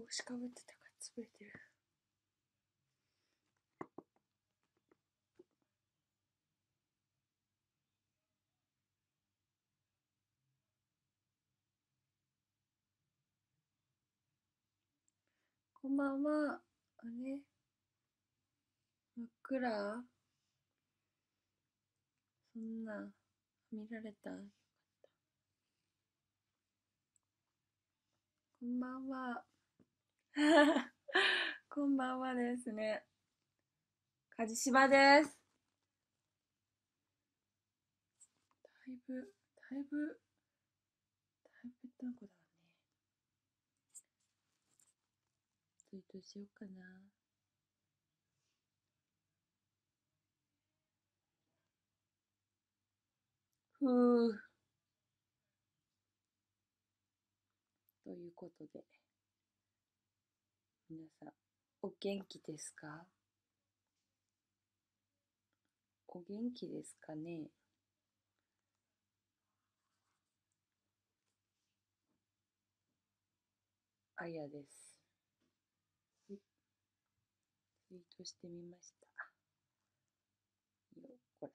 帽子かぶってたから潰れてる。こんばんは。あれ真っ暗そんな、見られた。よかった。こんばんは。こんばんはですね。かじしばです。だいぶ、だいぶ、だいぶたんこだね。ツイートしようかな。ふう。ということで。皆さん、お元気ですかお元気ですかねあやです。ツイートしてみました。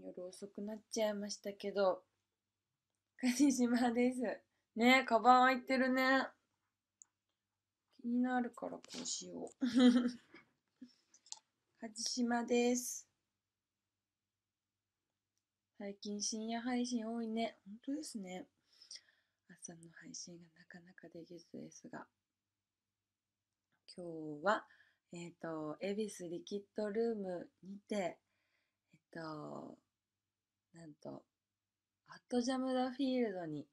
夜遅くなっちゃいましたけど、国島です。ねえ、カバン開いてるね。気になるからこうしよう。梶 島です。最近深夜配信多いね。本当ですね。朝の配信がなかなかできずですが。今日は、えっ、ー、と、恵比寿リキッドルームにて、えっ、ー、と、なんと、アットジャムザ・フィールドに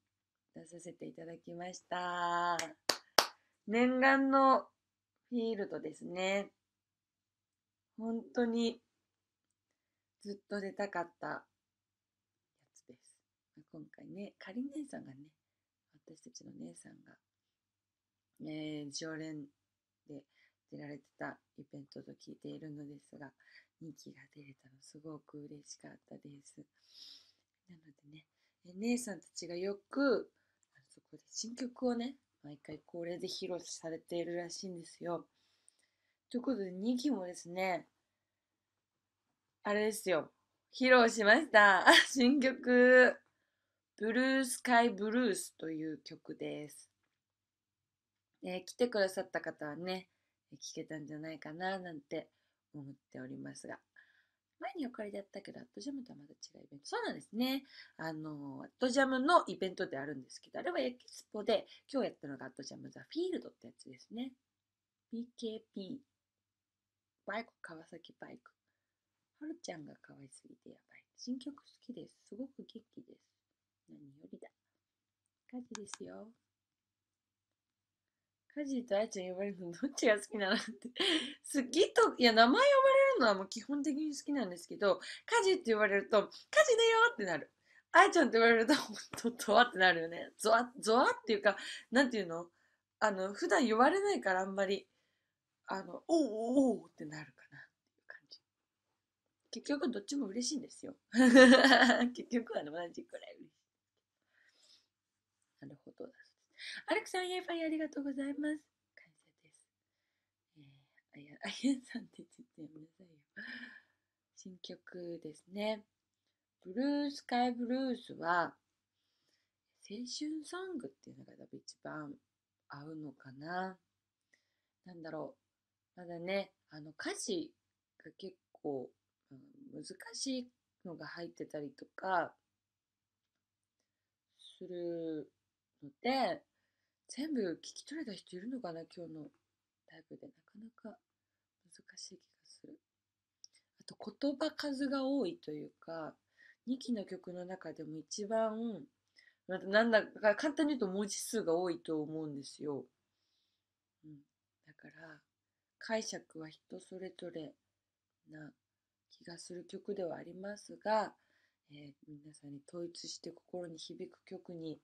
出させていただきました。念願のフィールドですね。本当にずっと出たかったやつです。今回ね、かり姉さんがね、私たちの姉さんが、えー、常連で出られてたイベントと聞いているのですが、人気が出れたのすごく嬉しかったです。なのでね、え姉さんたちがよく、あそこで新曲をね、毎回恒例で披露されているらしいんですよ。ということで、2期もですね、あれですよ、披露しました。新曲、ブルースカイブルースという曲です。えー、来てくださった方はね、聞けたんじゃないかななんて思っておりますが、前にお借りだったけど、アットジャムとはまた違うイベント。そうなんですね。あの、アットジャムのイベントであるんですけど、あれはエキスポで、今日やったのがアットジャムザフィールドってやつですね。BKP。バイク、川崎バイク。はるちゃんが可愛すぎてやばい。新曲好きです。すごく元気です。何よりだ。家事ですよ。家事とあやちゃん呼ばれるのどっちが好きなのって。好きと、いや、名前呼ばのはもう基本的に好きなんですけど、家事って言われると、家事だよってなる。愛ちゃんって言われると、ほんと、ゾワってなるよね。ゾワ、ゾワっていうか、なんていうのあの、普段言われないからあんまり、あの、おうおうおうってなるかなっていう感じ。結局どっちも嬉しいんですよ。結局は同じくらい嬉しい。なるほど。アレクさん、イェイファイありがとうございます。や、あさんってっやめなさいよ。新曲ですね。ブルースカイブルースは、青春ソングっていうのが多分一番合うのかな。なんだろう。まだね、あの歌詞が結構、難しいのが入ってたりとかするので、全部聞き取れた人いるのかな、今日のライブで。なかなかしい気がするあと言葉数が多いというか2期の曲の中でも一番なんだか簡単に言うと文字数が多いと思うんですよ、うん、だから解釈は人それぞれな気がする曲ではありますが、えー、皆さんに統一して心に響く曲に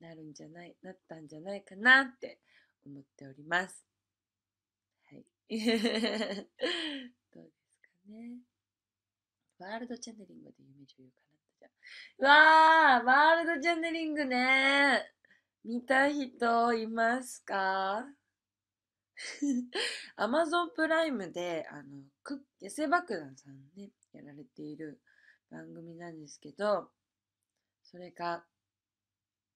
なるんじゃないなったんじゃないかなって思っております。どうですかね。ワールドチャネリングで夢女優かなったじゃん。わー、ワールドチャネリングね。見た人いますか アマゾンプライムで、あの、く、野生爆弾さんね、やられている番組なんですけど、それが、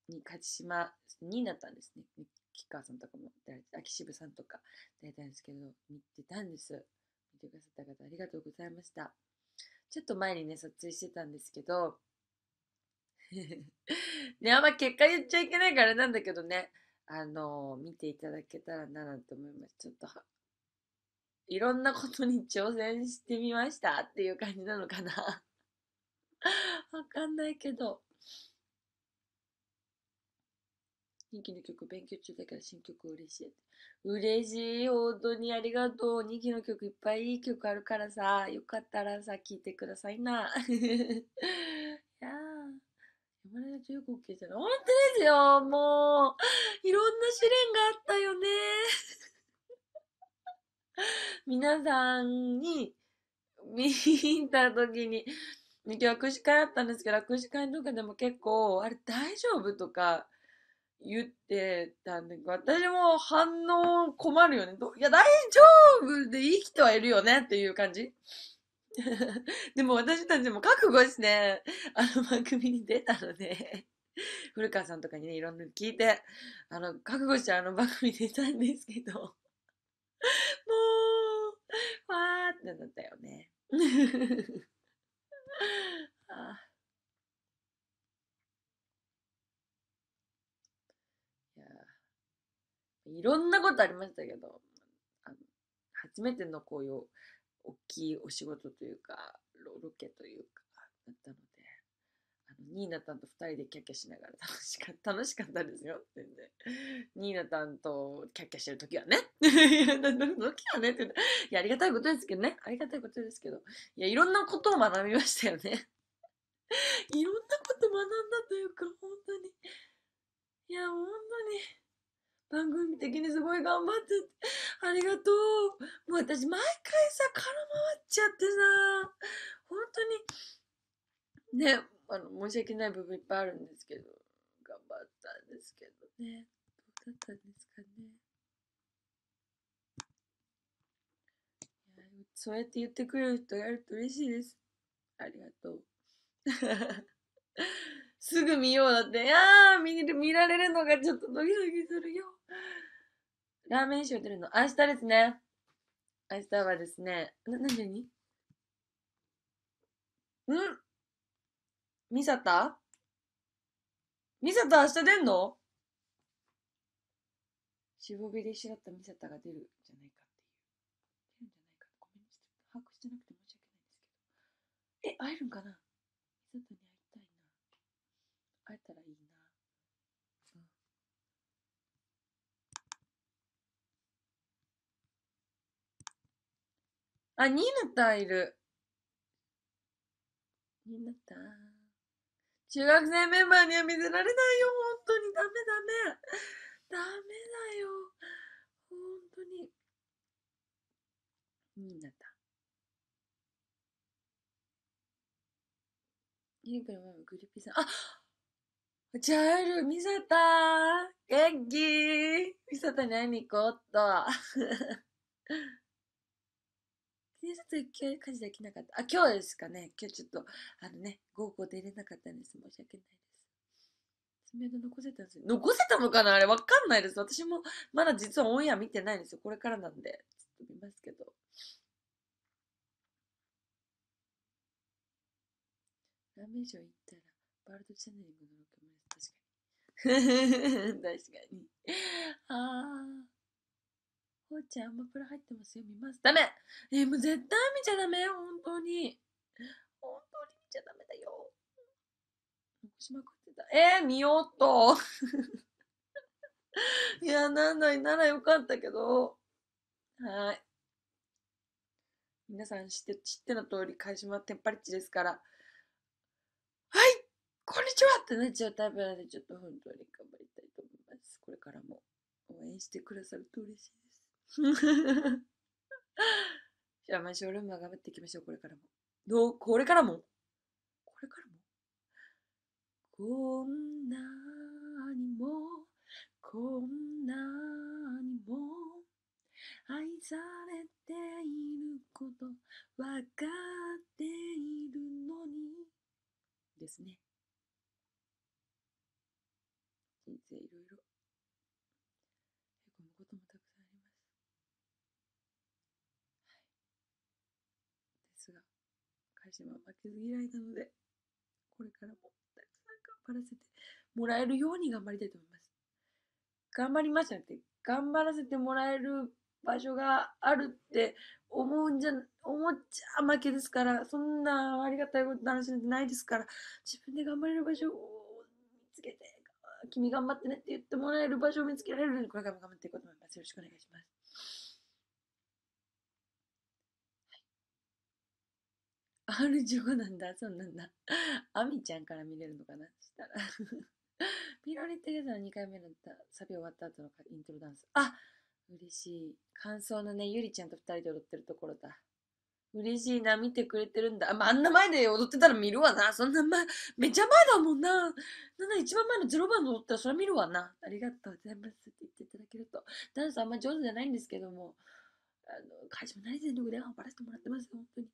に、勝島になったんですね。吉川さんとかも秋渋さんとか出会たんですけど見てたんです見てくださった方ありがとうございましたちょっと前にね撮影してたんですけど ねあんま結果言っちゃいけないからなんだけどねあの見ていただけたらななんて思いますちょっと いろんなことに挑戦してみましたっていう感じなのかな わかんないけど人気の曲勉強中だから新曲嬉しい嬉しい。本当にありがとう。人気の曲いっぱいいい曲あるからさ、よかったらさ、聴いてくださいな。いやー。山田が中国系じゃない。本当ですよ。もう、いろんな試練があったよね。皆さんに見に行った時に、今日握手会あったんですけど、握手会とかでも結構、あれ大丈夫とか、言ってたんだけど、私も反応困るよね。いや、大丈夫で生きてはいるよねっていう感じ。でも私たちも覚悟して、あの番組に出たので古川さんとかにね、いろんなの聞いて、あの、覚悟してあの番組に出たんですけどもう、わーってなったよね。ああいろんなことありましたけど、あの初めてのこういう大きいお仕事というか、ロケというか、だったので、あのニーナタんと2人でキャッキャしながら 楽しか楽しかったですよ、全然。ニーナタんとキャッキャしてる時はね。時はねって。いや、ありがたいことですけどね。ありがたいことですけど。いや、いろんなことを学びましたよね。いろんなこと学んだというか、本当に。いや、本当に。番組的にすごい頑張ってありがとう。もう私毎回さ、空回っちゃってさ、本当に、ね、あの、申し訳ない部分いっぱいあるんですけど、頑張ったんですけどね。どうだったんですかね。そうやって言ってくれる人がいると嬉しいです。ありがとう。すぐ見ようだって、あー見る、見られるのがちょっとドキドキするよ。ラーメンショー出るの明日ですね。明日はですね、な、なになにんミサタミサタ明日出んのぼりでしらったミサタが出るんじゃないかっていう。出るんじゃないか。ごめんなさい。把握してなくて申し訳ないんですけど。え、会えるんかなミサタにえたらいいな。うん。あ、ニヌタいる。ニヌタ。中学生メンバーには見せられないよ。本当にダメダメ。ダメだよ。本当に。ニヌタ。ニヌタのママ、グリピさん。あっジャイル、ミサタ元気ミサタに会いに行こうっと。今日家事できなかった。あ、今日ですかね。今日ちょっと、あのね、午後出れなかったんです。申し訳ないです。爪痕残せたんです残せたのかなあれ、わかんないです。私もまだ実はオンエア見てないんですよ。これからなんで。ちょっと見ますけど。ダメージを言行ったら、バルトチャネリングる。確かに。ああ。ほうちゃん、アマプラ入ってますよ。見ます。ダメえー、もう絶対見ちゃダメ本当に。本当に見ちゃダメだよ。残しまくってた。えー、見ようっと。いや、なんないならよかったけど。はい。皆さん知って、知っての通り、返しはテンパリッチですから。こんにちはってなっちゃうタイプなんで、ちょっと本当に頑張りたいと思います。これからも応援してくださると嬉しいです。じゃあ、まあ、ショールームは頑張っていきましょう、これからも。どうこれからもこれからもこんなにも、こんなにも、愛されていることわかっているのにですね。人生いろいろへこむこともたくさんあります。はい、ですが会社は負けず嫌いなのでこれからもたくさん頑張らせてもらえるように頑張りたいと思います。頑張りましたって頑張らせてもらえる場所があるって思うんじゃ、思っちゃ負けですから、そんなありがたいこと楽しんでないですから、自分で頑張れる場所を見つけて君頑張ってねって言ってもらえる場所を見つけられるように、これからも頑張っていこうと思います。よろしくお願いします。R15 なんだ、そうなんだ。あみちゃんから見れるのかなしたら ピロリテレザの2回目のサビ終わった後のイントロダンス。あ嬉しい。感想のね、ゆりちゃんと2人で踊ってるところだ。嬉しいな、見てくれてるんだ。まあ、あんな前で踊ってたら見るわな。そんな前、めちゃ前だもんな。なんだ、一番前のゼロ番の踊ったらそれ見るわな。ありがとうございますって言っていただけると。ダンスあんま上手じゃないんですけども、あの、会社もな全力で頑張らせてもらってます本当に。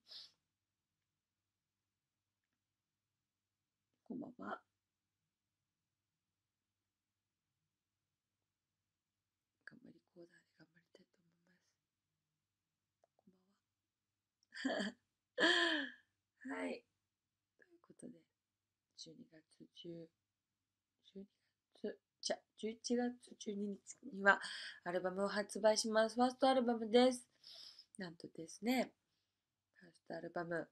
こんばんは。はい。ということで、12月1 12月、じゃ、11月12日にはアルバムを発売します。ファーストアルバムです。なんとですね、ファーストアルバム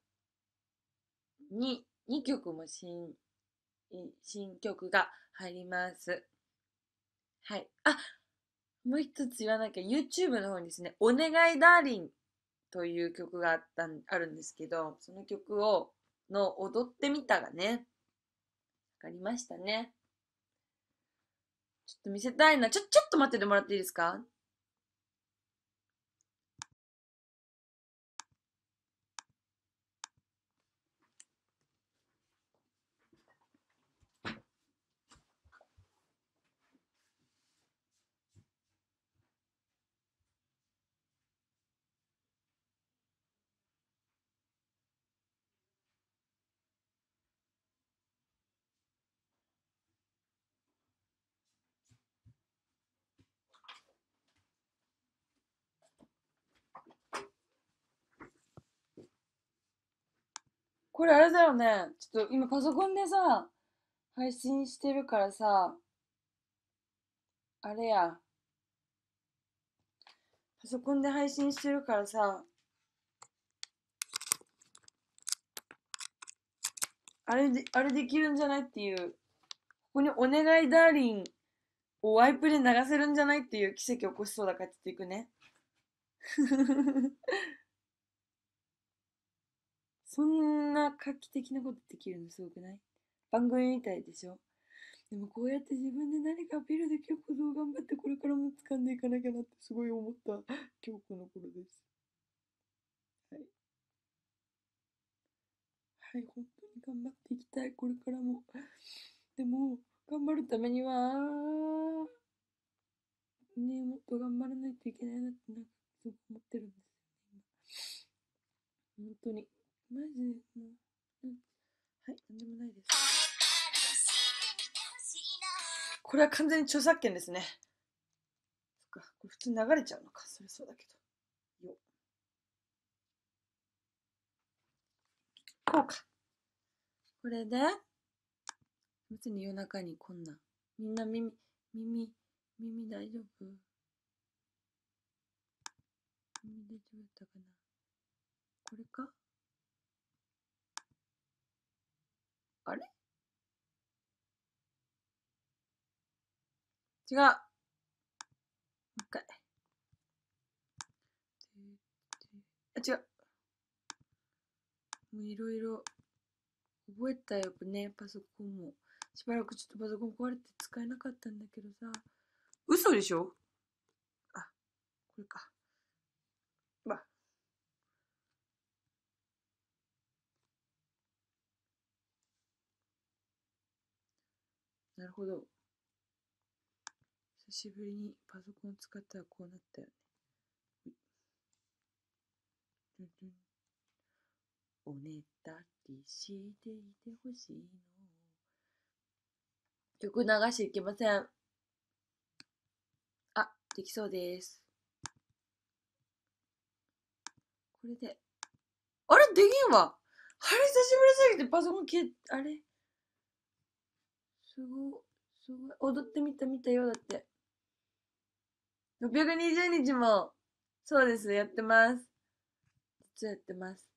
に2曲も新、新曲が入ります。はい。あもう一つ言わなきゃ、YouTube の方にですね、お願いダーリンという曲があったん、あるんですけど、その曲を、の踊ってみたがね、わかりましたね。ちょっと見せたいな。ちょ、ちょっと待っててもらっていいですかこれあれだよね。ちょっと今パソコンでさ、配信してるからさ、あれや。パソコンで配信してるからさ、あれで、あれできるんじゃないっていう。ここにお願いダーリンをワイプで流せるんじゃないっていう奇跡起こしそうだからちょっと行くね。画期的なことできるのすごくない番組みたいでしょでもこうやって自分で何かアピールできることを頑張ってこれからも掴んでいかなきゃなってすごい思った今日この頃です。はい。はい、本当に頑張っていきたい、これからも。でも、頑張るためには、ねもっと頑張らないといけないなってなんかすごく思ってるんですよね、本当に。マジで、もう。はい、なんでもないです。これは完全に著作権ですね。そっか、普通に流れちゃうのか。それそうだけど。よこうか。これで、別に夜中にこんな。みんな耳、耳、耳大丈夫耳大丈夫だったかなこれか違う。もう一回。あ、違う。もういろいろ覚えたよね、パソコンも。しばらくちょっとパソコン壊れて使えなかったんだけどさ。嘘でしょあ、これか。まなるほど。しぶりにパソコン使ったらこうなったよね。おねだりしていてほしいの。曲流していけません。あ、できそうです。これで。あれできんわはれ久しぶりすぎてパソコン消え、あれすご、すごい。踊ってみた見たよだって。620日も、そうです、やってます。実はやってます。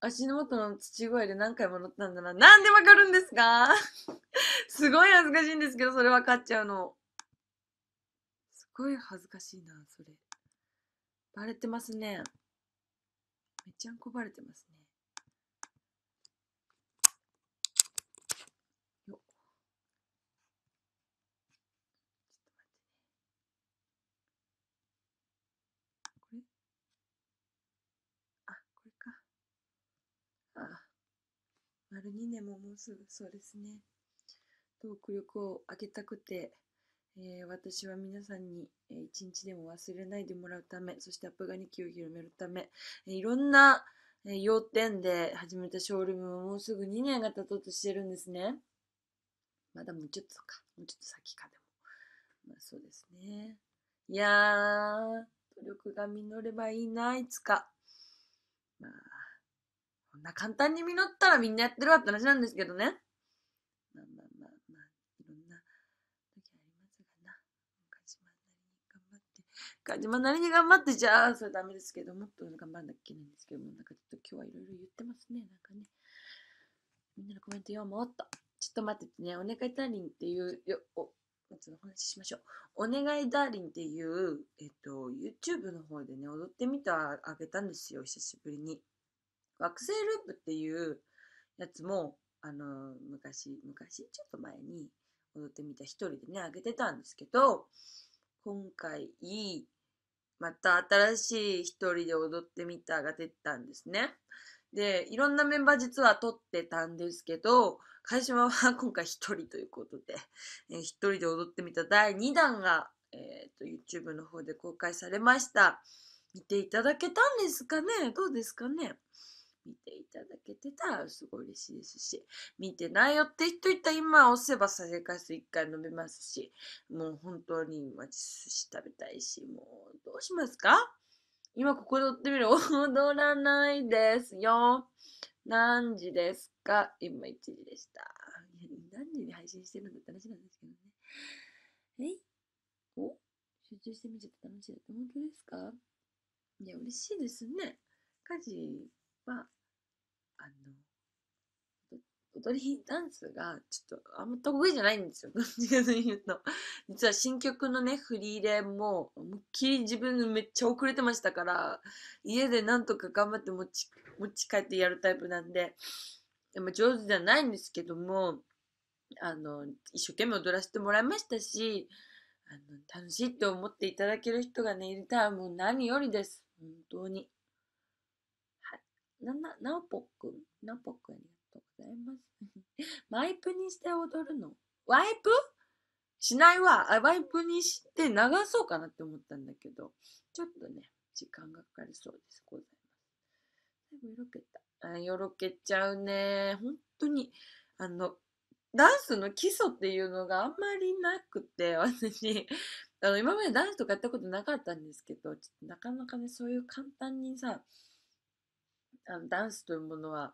足の元の土声で何回も乗ったんだな。なんでわかるんですか すごい恥ずかしいんですけど、それわかっちゃうの。すごい恥ずかしいな、それ。バレてますね。めちゃんこバレてますね。丸2年ももうすぐそうですね。トーク力を上げたくて、えー、私は皆さんに、え一日でも忘れないでもらうため、そしてアップガニキを広めるため、えいろんな、え要点で始めたショールームももうすぐ2年が経とうとしてるんですね。まだもうちょっとか、もうちょっと先かでも。まあそうですね。いやー、努力が実ればいいな、いつか。まあこんな簡単に実ったらみんなやってるわって話なんですけどね。まあまあまあまあ、いろんな時ありますがな。ガジマなりに頑張って、ガジマなりに頑張って、じゃあ、それダメですけど、もっと頑張らなきゃいけないんですけども、なんかちょっと今日はいろいろ言ってますね。なんかね。みんなのコメント読もうっと。ちょっと待っててね、お願いダーリンっていう、よお、っずお話ししましょう。お願いダーリンっていう、えっと、YouTube の方でね、踊ってみたあげたんですよ、久しぶりに。惑星ループっていうやつも、あの昔、昔、ちょっと前に踊ってみた一人でね、あげてたんですけど、今回、また新しい一人で踊ってみたが出たんですね。で、いろんなメンバー実は撮ってたんですけど、会島は今回一人ということで、え一人で踊ってみた第2弾が、えーと YouTube の方で公開されました。見ていただけたんですかねどうですかね見ていただけてたらすごい嬉しいですし、見てないよって人いたら今押せば再生回数一回伸びますし、もう本当に今寿司食べたいし、もうどうしますか今ここで踊ってみる 踊らないですよ。何時ですか今1時でした。何時に配信してるのって話なんですけどね。えお集中してみちゃって楽しい。本当ですかいや、嬉しいですね。家事まあの、踊りダンスがちょっとあんま得意じゃないんですよ。どっちかというと。実は新曲のね、振り入れも、思いっきり自分めっちゃ遅れてましたから、家でなんとか頑張って持ち、持ち帰ってやるタイプなんで、でも上手じゃないんですけども、あの、一生懸命踊らせてもらいましたし、あの楽しいって思っていただける人がね、いたらもう何よりです。本当に。な、な、なおぽっくんなおぽっくんありがとうございます。ワイプにして踊るのワイプしないわあ。ワイプにして流そうかなって思ったんだけど、ちょっとね、時間がかかりそうです。ございます。だいぶよろけた。あ、よろけちゃうね。本当に、あの、ダンスの基礎っていうのがあんまりなくて、私、あの、今までダンスとかやったことなかったんですけど、ちょっとなかなかね、そういう簡単にさ、あのダンスというものは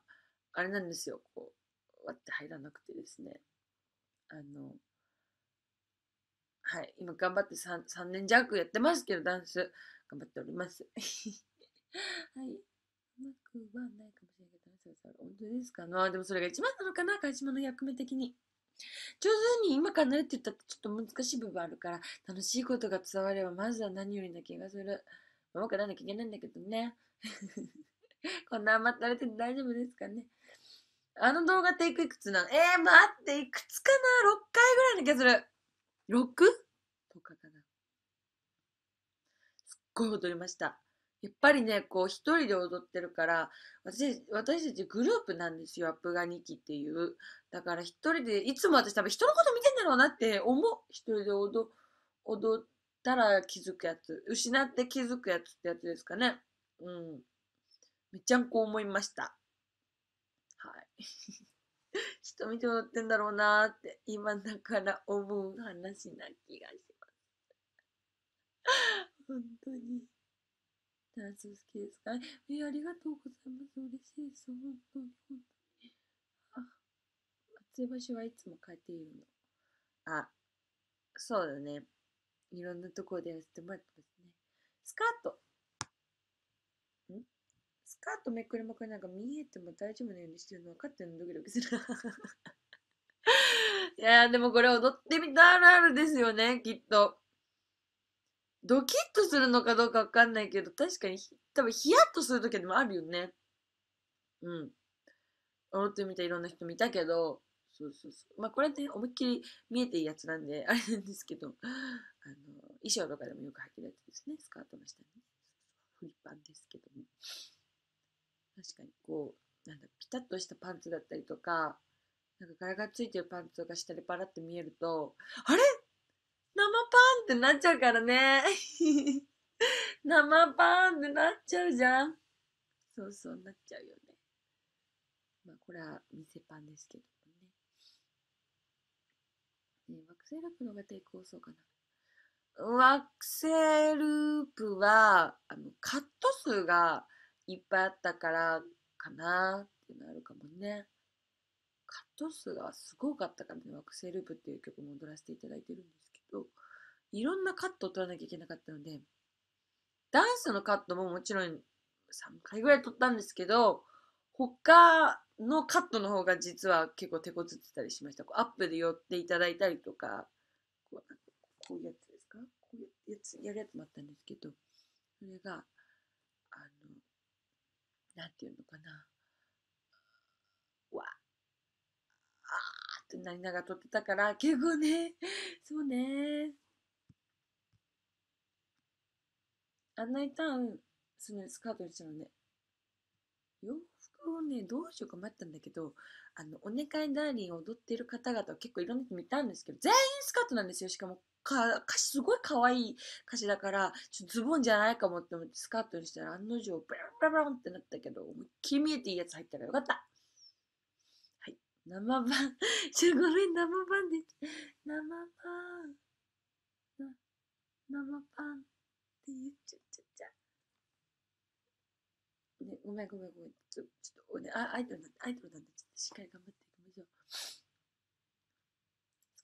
あれなんですよこう割って入らなくてですねあのはい今頑張って 3, 3年弱やってますけどダンス頑張っております はいうまくはないかもしれないけどダンスう本当ですかなでもそれが一番なのかな川島の役目的に上手に今からなるって言ったってちょっと難しい部分あるから楽しいことが伝わればまずは何よりな気がするまくからなきゃいけないんだけどね こんな甘ったれてて大丈夫ですかね。あの動画っていくいくつなのえー、待って、いくつかな ?6 回ぐらいの気がする。6? とかかな。すっごい踊りました。やっぱりね、こう一人で踊ってるから、私、私たちグループなんですよ、アップガニキっていう。だから一人で、いつも私多分人のこと見てんだろうなって思う。一人で踊、踊ったら気づくやつ。失って気づくやつってやつですかね。うん。めちゃんこ思いました。はい。人 見て踊ってんだろうなーって今だから思う話な気がします。本当に。ダンス好きですかえ、ありがとうございます。嬉しいです。本当に、本当に。あ、松江橋はいつも帰っているの。あ、そうだね。いろんなところでやらせてもらってますね。スカートスカートめくりまくりなんか見えても大丈夫なようにしてるの分かってるのドキドキする。いやでもこれ踊ってみたあるあるですよね、きっと。ドキッとするのかどうかわかんないけど、確かに、多分ヒヤッとする時でもあるよね。うん。踊ってみたいろんな人見たけど、そうそうそう。まあこれって思いっきり見えていいやつなんで、あれなんですけど、あの、衣装とかでもよく履けるやつですね、スカートの下にフリッパンですけども、ね。確かにこうなんだピタッとしたパンツだったりとかなんか柄がついてるパンツとか下でパラって見えるとあれ生パンってなっちゃうからね 生パンってなっちゃうじゃんそうそうなっちゃうよねまあこれは店パンですけどね、ね、惑星ラップの方が抵抗そうかな惑星ループはあのカット数がいっぱいあったからかなっていうのあるかもね。カット数がすごかったからね、惑星ループっていう曲も踊らせていただいてるんですけど、いろんなカットを取らなきゃいけなかったので、ダンスのカットももちろん3回ぐらい取ったんですけど、他のカットの方が実は結構手こずってたりしました。こうアップで寄っていただいたりとか、こういうやつですかこういうやつ、やるやつもあったんですけど、それが、なんていうのかなわあってなりながら撮ってたから結構ねそうねあんな一旦、そのスカートにしたのね洋服をねどうしようか迷ったんだけどあの、お願いダーリンを踊っている方々を結構いろんな人見たんですけど、全員スカートなんですよ。しかも、か歌詞すごい可愛い歌詞だから、ちょっとズボンじゃないかもって思ってスカートにしたら案の定、ブランブランってなったけど、思いっきり見えていいやつ入ったらよかった。はい。生版。ちょ、ごめん、生版で。生版。生番って言っちゃっちゃっちゃ。ね、ごめんごめんごめん。ちょちょっと、ね、あ、アイドルだって、アイドルだっしっかり頑張っていきましょう。ス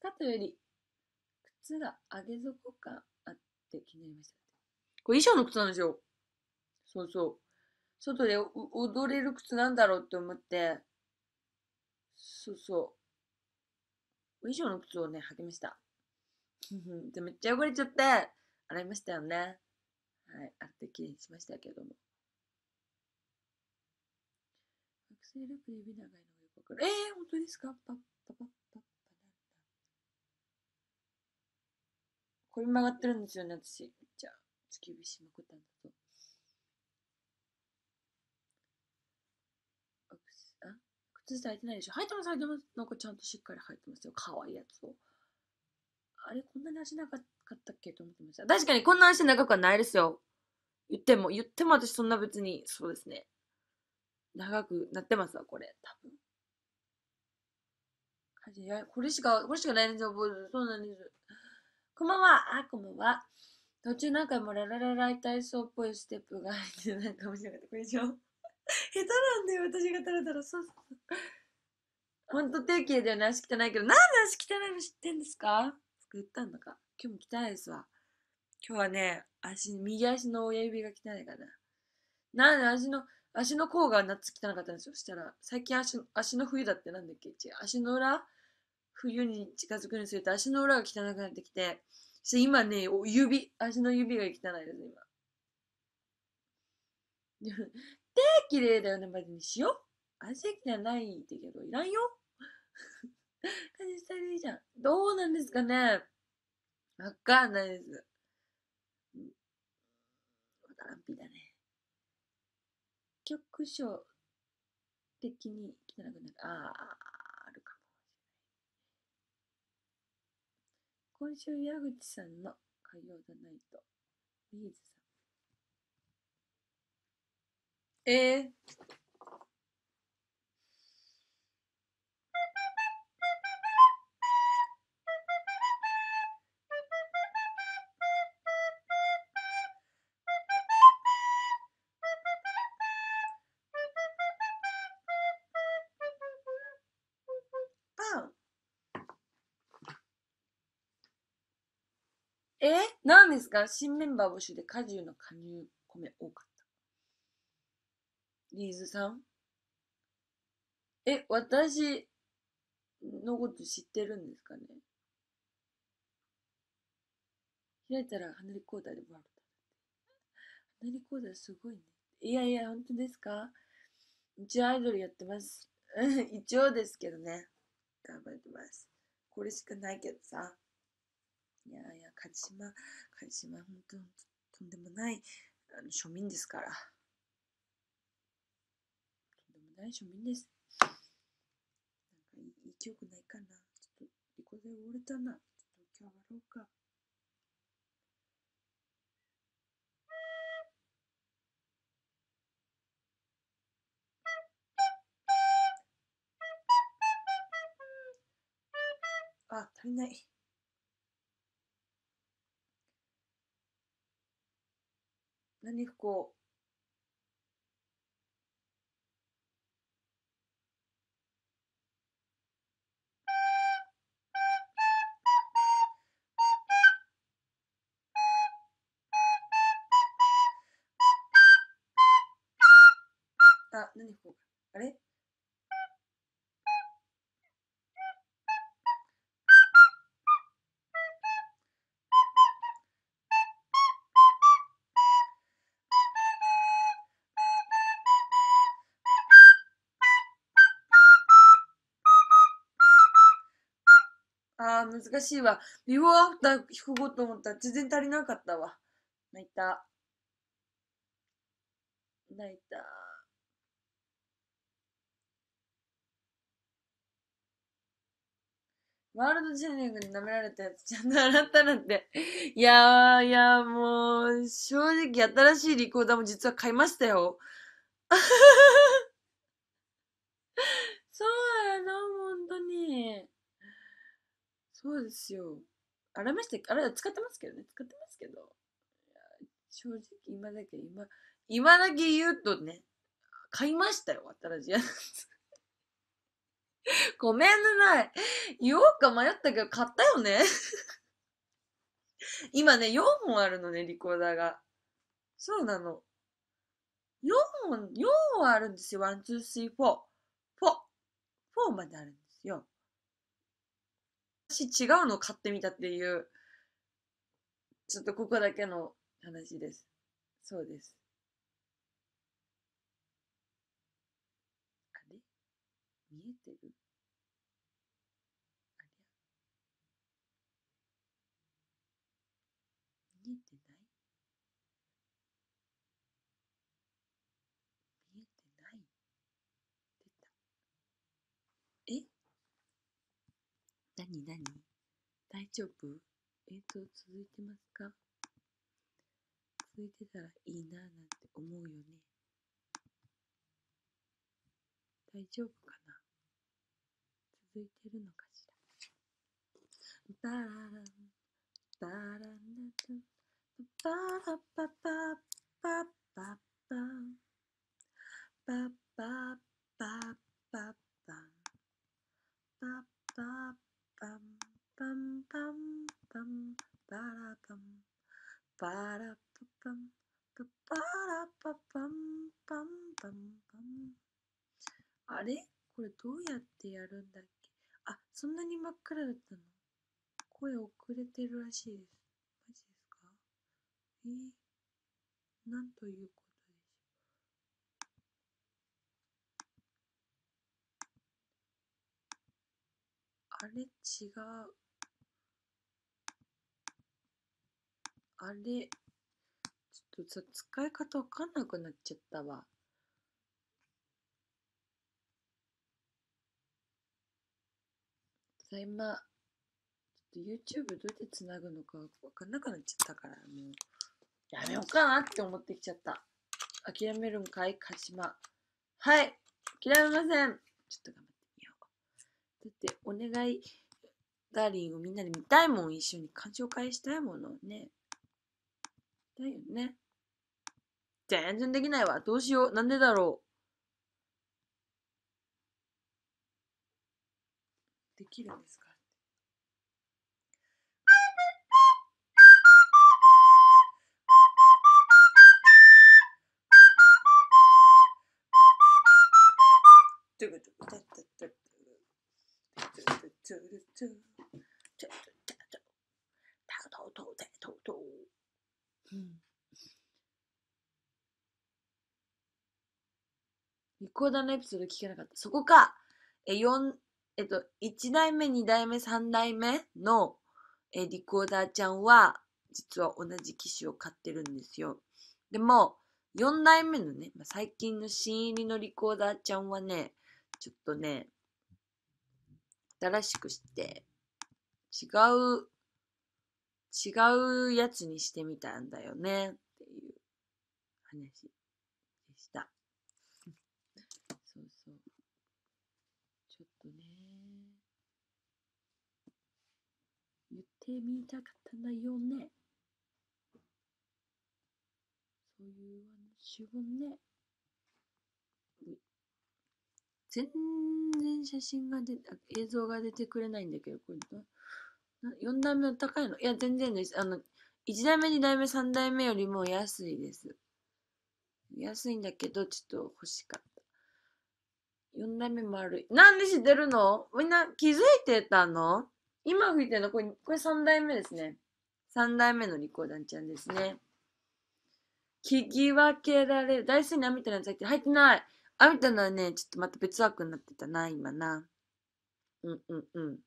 カートより靴が上げ底感あって気になりました。これ衣装の靴なんですよ。そうそう。外で踊れる靴なんだろうって思って、そうそう。衣装の靴をね、履きました。でめっちゃ汚れちゃって、洗いましたよね。はい、洗ってきれいにしましたけども。学生ループで指長いのから。えー、本当ですかパッパパッパッパこれ曲がってるんですよね、私。じゃあ、突き指しまくったんだと。あ靴下履いてないでしょ履いてます、履いてます。なんかちゃんとしっかり履いてますよ。かわいいやつを。あれ、こんなに足長かったっけと思ってました。確かに、こんな足長くはないですよ。言っても、言っても私そんな別に、そうですね。長くなってますわ、これ、多分。これしか、これしかないんですよ、坊主。そうこんばんは。あ、こんばんは。途中何回もラララライ体操っぽいステップが入ってないかもしれない。これ以上。下手なんだよ、私がタらたら。そうそうほんと定型だよね、足汚いけど。なんで足汚いの知ってんですか言ったんだか。今日も汚いですわ。今日はね、足、右足の親指が汚いかな。なんで足の、足の甲が夏汚かったんですよ。そしたら、最近足足の冬だってなんだっけ足の裏冬に近づくにつれて足の裏が汚くなってきて、そして今ね、指、足の指が汚いです、今。手綺麗だよね、まジにしよう。足汚いってけど、いらんよ。感じしたらいいじゃん。どうなんですかねわかんないです。わからんぴだね。局所的に汚くなる。ああ。今週矢口さんの火曜じゃないとビーズさんえーですか新メンバー募集で果汁の加入米多かった。リーズさんえ、私のこと知ってるんですかね開いたら離リコーダーでバルる。離リコーダーすごいね。いやいや、本当ですか一応アイドルやってます。一応ですけどね。頑張ってます。これしかないけどさ。いやいや、カジマ、カジマ、本当とんでもないあの庶民ですから。とんでもない庶民です。なんかいい、い記憶ないかな。ちょっと、リコで折れたな。ちょっと今日割ろうか。あ、足りない。何かこうあ、何こうあれ難しいわ。ビフォーアフター引こうと思ったら全然足りなかったわ。泣いた。泣いた。ワールドジェネニングに舐められたやつちゃんと洗ったなんて。いやー、いやーもう、正直新しいリコーダーも実は買いましたよ。そうですよ。あいまして、あれ、使ってますけどね。使ってますけど。正直、今だけ、今、今だけ言うとね、買いましたよ、新しいやつ。ごめんなさい。言おうか迷ったけど、買ったよね。今ね、4本あるのね、リコーダーが。そうなの。4本、4本あるんですよ。1、2、3、4。4。4まであるんですよ。私違うのを買ってみたっていう、ちょっとここだけの話です。そうです。あれ見えてる何何大丈夫えっ、と、続いてますか続いてたらいいなぁなんて思うよね。大丈夫かな続いてるのかしらバラン、バランナタン、パパパパパパパパパパパパパパパパンパンパンパンパラパンパラパパンパラパパンパンパンパンあれこれどうやってやるんだっけあそんなに真っ暗だったの声遅れてるらしいですマジですかえー、なんというこれ違う。あれ。ちょっと使い方わかんなくなっちゃったわ。さ、今、ちょっと YouTube どうやってつなぐのかわかんなくなっちゃったから、もう、やめようかなって思ってきちゃった。諦めるんかい鹿島。はい諦めませんちょっと頑張って。だってお願いダーリンをみんなで見たいもん一緒に鑑賞会したいものねだよね全然できないわどうしようなんでだろうできるんですかどういうこと歌ったった大头头，大头头。嗯。リコーダーのエピソード聞けなかった。そこか。え、四、えっと、1代目、2代目、3代目のえリコーダーちゃんは、実は同じ機種を買ってるんですよ。でも、4代目のね、まあ、最近の新入りのリコーダーちゃんはね、ちょっとね、新しくして、違う、違うやつにしてみたんだよねっていう話でした。そうそう。ちょっとね、言ってみたかったんだよね。そういう話をね。全然写真が出映像が出てくれないんだけど、これ4代目の高いのいや、全然です。あの、1代目、2代目、3代目よりも安いです。安いんだけど、ちょっと欲しかった。4代目も悪い。なんで知ってるのみんな気づいてたの今吹いてるのこれ、これ3代目ですね。3代目のリコーダンちゃんですね。聞き分けられる。大好きなみたいなやつ入って、入ってない。あみたのはね、ちょっとまた別枠になってたな、今な。うんうんうん。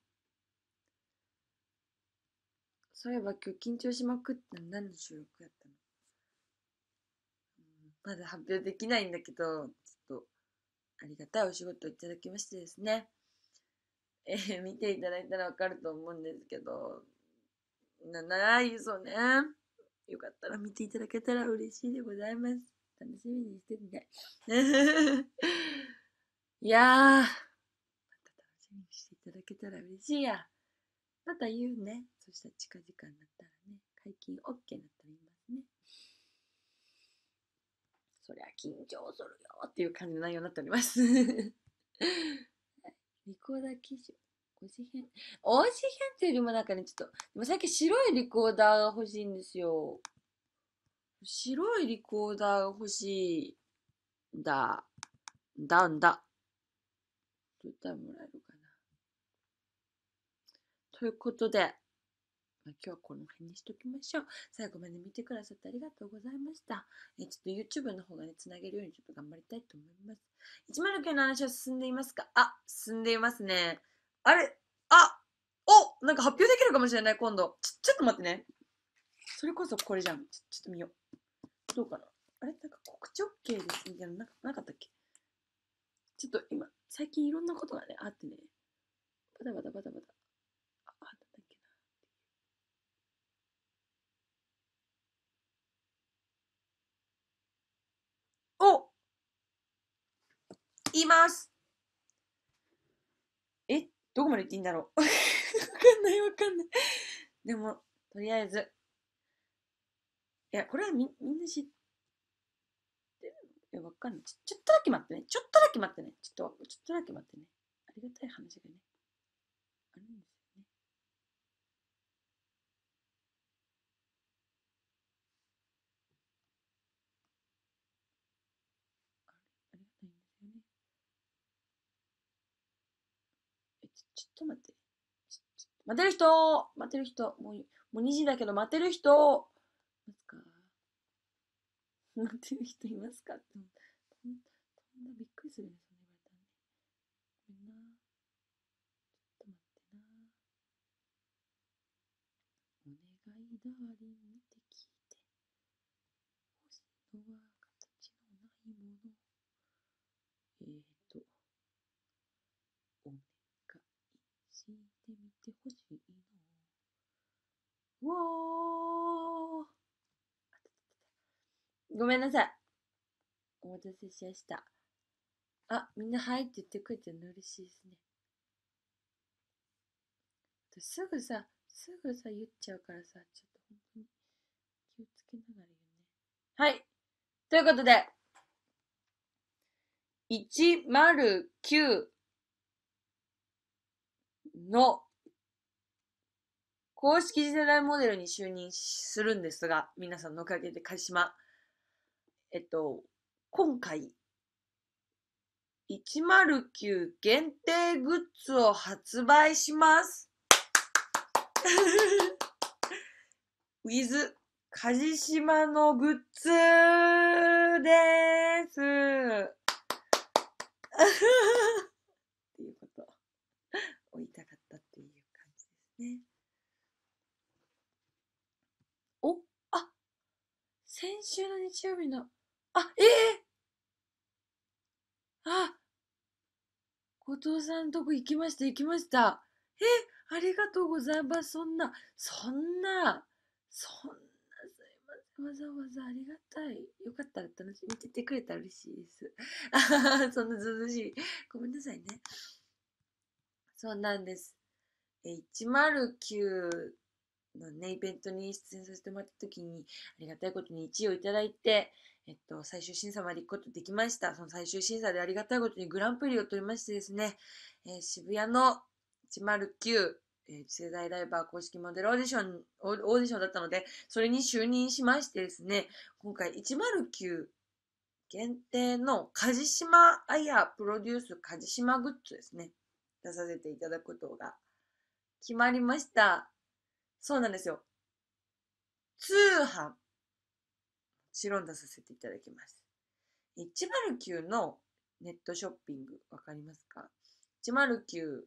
そういえば今日緊張しまくったの何の収録やったの、まだ発表できないんだけど、ちょっとありがたいお仕事をいただきましてですね。えー、見ていただいたらわかると思うんですけど、な、ないですよね。よかったら見ていただけたら嬉しいでございます。楽しみにしてて。いやー、また楽しみにしていただけたら嬉しいや。また言うね。そしたら近々になったらね、解禁 OK になったら言いますね。そりゃ緊張するよっていう感じの内容になっております。リコーダー機種。推し編推し編っていうよりもなんかね、ちょっと、でも最近白いリコーダーが欲しいんですよ。白いリコーダーが欲しいだ。だんだ。どうったらもらえるかな。ということで、あ、今日はこの辺にしときましょう。最後まで見てくださってありがとうございました。えちょっと YouTube の方がね、つなげるようにちょっと頑張りたいと思います。109の話は進んでいますかあ、進んでいますね。あれあおなんか発表できるかもしれない、今度。ちょ、ちょっと待ってね。それこそこれじゃん。ちょちょっと見よう。どうかなあれなんか国直系ですみたいなななかったっけちょっと今、最近いろんなことがね、あってね、バタバタバタバタ。あ、あなだっけな。お言いますえどこまで言っていいんだろう わかんないわかんない。でも、とりあえず、いや、これはみみんな知ってるのいや、わかんないち。ちょっとだけ待ってね。ちょっとだけ待ってね。ちょっと、ちょっとだけ待ってね。ありがたい話がね、あるんですよね。あありがたいんですよね。え、ちょ、ちょっと待って。待てる人待てる人もう、もう2時だけど待てる人ますかなんてう人いますかって飛んだびっくりするねそんな言われたらねごめんなちょっと待ってなお願いだわりに見て聞いて欲しいのは形のないものえーとお願いしてみてほしいのわあごめんなさい。お待たせしました。あ、みんなはいって言ってくれてるの嬉しいですね。すぐさ、すぐさ言っちゃうからさ、ちょっと本当に気をつけながら言うね。はい。ということで、109の公式次世代モデルに就任するんですが、皆さんのおかげで鹿島。えっと、今回、109限定グッズを発売します。with 梶島のグッズです。っていうことをいたかったっていう感じですね。おあ先週の日曜日のあ、ええあ、後藤さんとこ行きました、行きました。え、ありがとうございます。そんな、そんな、そんな、すいません。わざわざありがたい。よかったら楽しみ見ててくれたら嬉しいです。あ そんなずずしい。ごめんなさいね。そうなんです。え、109のね、イベントに出演させてもらった時に、ありがたいことに1位をいただいて、えっと、最終審査まで行くことできました。その最終審査でありがたいことにグランプリを取りましてですね、えー、渋谷の109、えー、世代ライバー公式モデルオーディション、オーディションだったので、それに就任しましてですね、今回109限定の梶島アヤプロデュース梶島グッズですね、出させていただくことが決まりました。そうなんですよ。通販。白んださせていただきます。109のネットショッピング、わかりますか ?109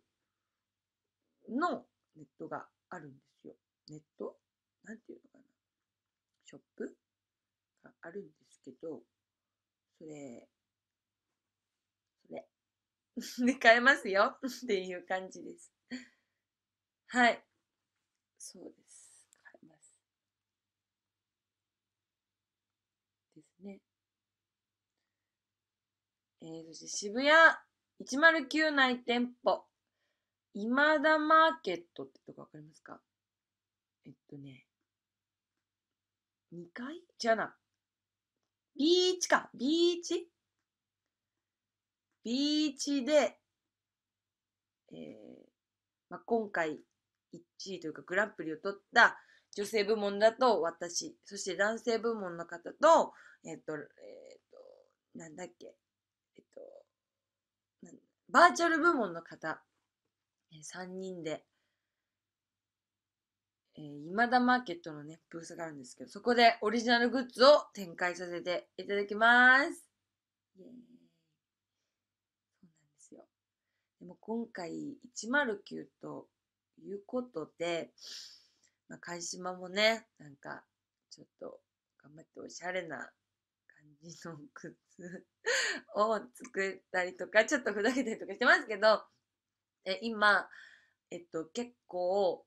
のネットがあるんですよ。ネットなんていうのかなショップがあるんですけど、それ、それ、で買えますよ っていう感じです。はい。そうです。えー、そして渋谷109内店舗、今田マーケットってとこわかりますかえっとね、2階じゃな。ビーチか。ビーチビーチで、えー、まあ、今回1位というかグランプリを取った女性部門だと私、そして男性部門の方と、えっ、と、えっ、と、なんだっけ、バーチャル部門の方、え3人で、えー、今田マーケットのね、ブースがあるんですけど、そこでオリジナルグッズを展開させていただきます。イーそうなんですよ。でも今回109ということで、まあ、会島もね、なんか、ちょっと頑張っておしゃれなジの靴を作ったりとか、ちょっとふざけたりとかしてますけど、え今、えっと、結構、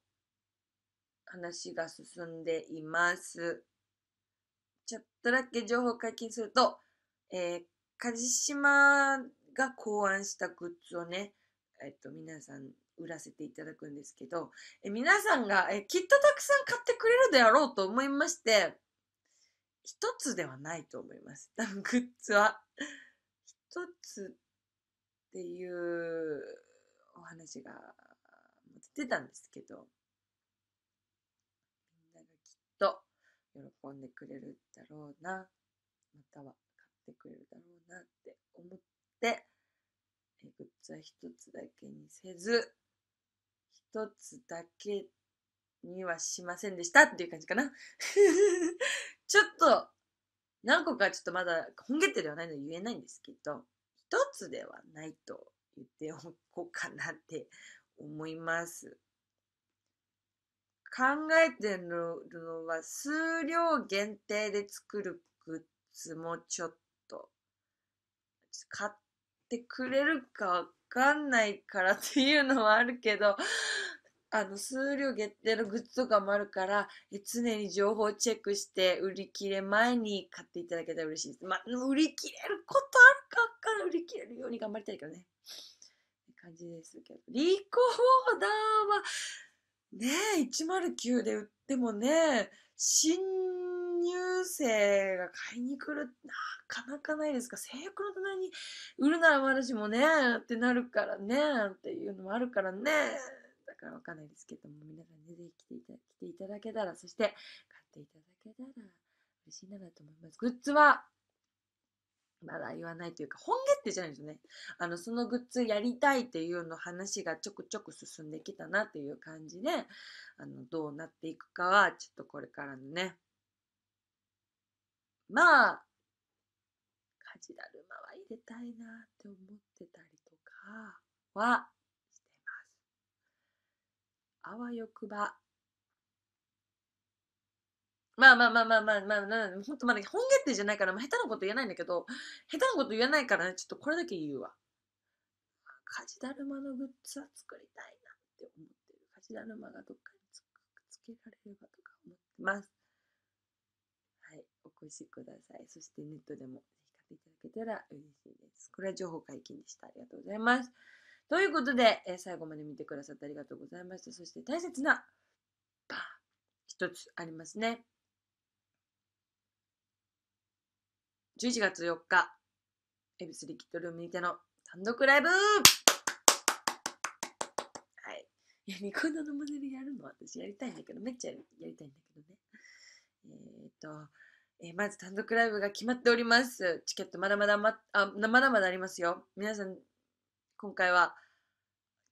話が進んでいます。ちょっとだけ情報解禁すると、えー、梶島が考案したグッズをね、えっと、皆さん売らせていただくんですけど、え皆さんがえきっとたくさん買ってくれるであろうと思いまして、一つではないと思います。多分グッズは。一つっていうお話が出てたんですけど、みんながきっと喜んでくれるだろうな、または買ってくれるだろうなって思って、えグッズは一つだけにせず、一つだけにはしませんでしたっていう感じかな。ちょっと、何個かちょっとまだ本月ではないので言えないんですけど、一つではないと言っておこうかなって思います。考えてるのは数量限定で作るグッズもちょっと買ってくれるかわかんないからっていうのはあるけどあの、数量限定のグッズとかもあるから、え常に情報チェックして、売り切れ前に買っていただけたら嬉しいです。まあ、売り切れることあるかから売り切れるように頑張りたいけどね。って感じですけど。リコーダーは、ねえ、109で売ってもね、新入生が買いに来る、なかなかないですか。制約の隣に売るなら私もね、ってなるからね、っていうのもあるからね。からわかんないですけども、皆さんね、ぜひ来ていた来ていただけたら、そして買っていただけたら嬉しいなと思います。グッズは、まだ言わないというか、本月ってじゃないですよね。あの、そのグッズやりたいっていうの話がちょくちょく進んできたなっていう感じで、あの、どうなっていくかは、ちょっとこれからのね。まあ、ジュラルまは入れたいなって思ってたりとかは、あわよくばまあまあまあまあまあまあ、まあ、ほんとまだ本決定じゃないから、まあ、下手なこと言えないんだけど、下手なこと言えないからね、ちょっとこれだけ言うわ。カジダルマのグッズは作りたいなって思ってる。カジダルマがどっかにつつけられればとか思ってます。はい、お越しください。そしてネットでもぜひ買っていただけたら嬉しいです。これは情報解禁でした。ありがとうございます。ということで、えー、最後まで見てくださってありがとうございました。そして大切なパン一つありますね。11月4日、エビスリキッドルームにての単独ライブはいいや、ニコ生のモデルやるの私やりたいんだけど、めっちゃやりたいんだけどね。えっ、と、えー、まず単独ライブが決まっております。チケットまだまだま、あ、まだまだありますよ。皆さん、今回は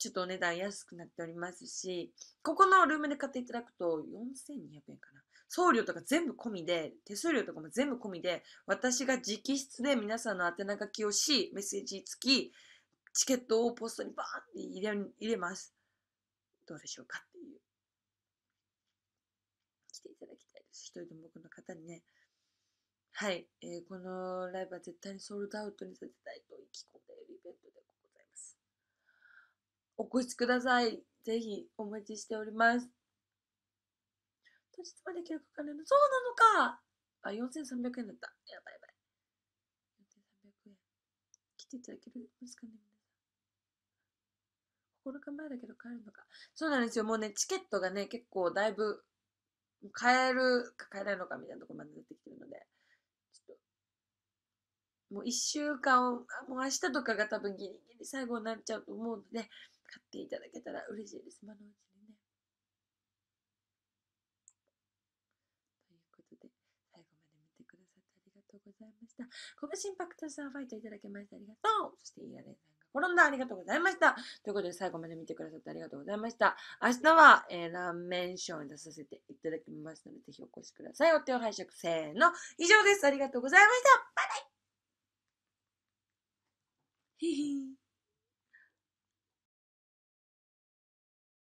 ちょっとお値段安くなっておりますし、ここのルームで買っていただくと4200円かな。送料とか全部込みで、手数料とかも全部込みで、私が直筆で皆さんの宛名書きをし、メッセージ付き、チケットをポストにバーンって入れ入れます。どうでしょうかっていう。来ていただきたいです。一人でも僕の方にね。はい、えー、このライブは絶対にソールドアウトにさせたいと意気込んでいるイベントでごお越しください。ぜひお待ちしております。当日までそうなのかあ、4300円だった。やばいやばい。4300円。来ていただけるですかね皆さん。9日前だけど帰るのか。そうなんですよ。もうね、チケットがね、結構だいぶ、買えるか買えないのかみたいなとこまで出てきてるので、ちょっと、もう1週間もう明日とかが多分ギリギリ最後になっちゃうと思うので、買っていただけたら嬉しいです。今のうちにね。ということで、最後まで見てくださってありがとうございました。コブシンパクトさん、ファイトいただきましてありがとう。そして、イヤレンさんが転んだ。ありがとうございました。ということで、最後まで見てくださってありがとうございました。明日は、えー、ラーメンショーに出させていただきますので、ぜひお越しください。お手を拝借。せーの。以上です。ありがとうございました。バイバイ。